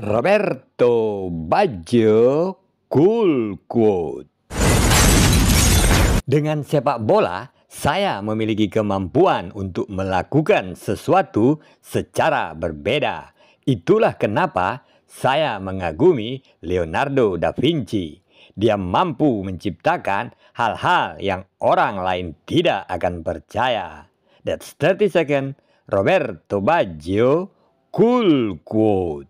Roberto Baggio Cool Quote Dengan sepak bola, saya memiliki kemampuan untuk melakukan sesuatu secara berbeda. Itulah kenapa saya mengagumi Leonardo da Vinci. Dia mampu menciptakan hal-hal yang orang lain tidak akan percaya. That's 30 second Roberto Baggio Cool Quote.